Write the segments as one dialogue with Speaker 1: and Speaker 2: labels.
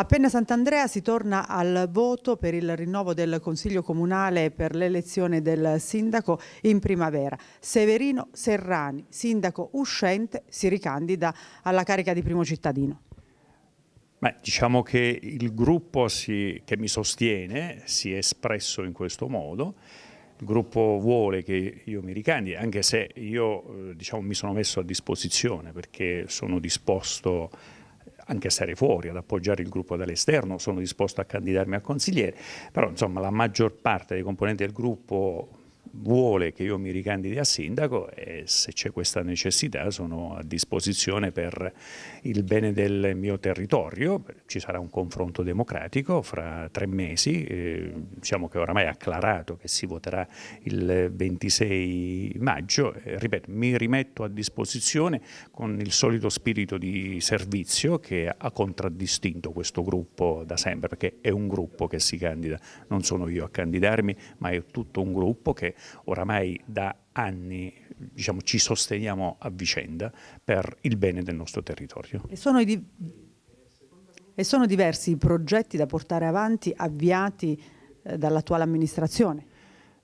Speaker 1: Appena Sant'Andrea si torna al voto per il rinnovo del Consiglio Comunale e per l'elezione del sindaco in primavera. Severino Serrani, sindaco uscente, si ricandida alla carica di primo cittadino.
Speaker 2: Beh, diciamo che il gruppo si, che mi sostiene si è espresso in questo modo. Il gruppo vuole che io mi ricandidi, anche se io eh, diciamo, mi sono messo a disposizione perché sono disposto a anche stare fuori, ad appoggiare il gruppo dall'esterno, sono disposto a candidarmi a consigliere, però insomma la maggior parte dei componenti del gruppo vuole che io mi ricandidi a sindaco e se c'è questa necessità sono a disposizione per il bene del mio territorio, ci sarà un confronto democratico fra tre mesi, eh, diciamo che oramai è acclarato che si voterà il 26 maggio, eh, ripeto mi rimetto a disposizione con il solito spirito di servizio che ha contraddistinto questo gruppo da sempre perché è un gruppo che si candida, non sono io a candidarmi ma è tutto un gruppo che oramai da anni diciamo, ci sosteniamo a vicenda per il bene del nostro territorio.
Speaker 1: E sono, di... e sono diversi i progetti da portare avanti avviati eh, dall'attuale amministrazione?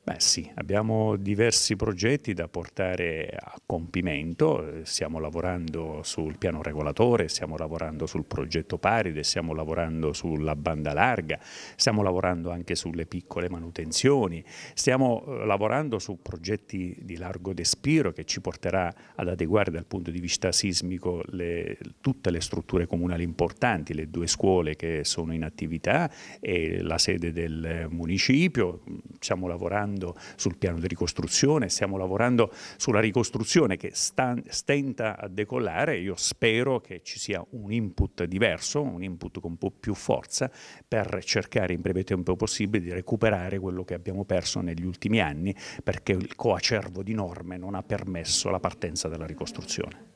Speaker 2: Beh sì, abbiamo diversi progetti da portare a compimento, stiamo lavorando sul piano regolatore, stiamo lavorando sul progetto Paride, stiamo lavorando sulla banda larga, stiamo lavorando anche sulle piccole manutenzioni, stiamo eh, lavorando su progetti di largo despiro che ci porterà ad adeguare dal punto di vista sismico le, tutte le strutture comunali importanti, le due scuole che sono in attività e la sede del eh, municipio, stiamo lavorando lavorando sul piano di ricostruzione, stiamo lavorando sulla ricostruzione che sta, stenta a decollare, io spero che ci sia un input diverso, un input con un po' più forza per cercare in breve tempo possibile di recuperare quello che abbiamo perso negli ultimi anni perché il coacervo di norme non ha permesso la partenza della ricostruzione.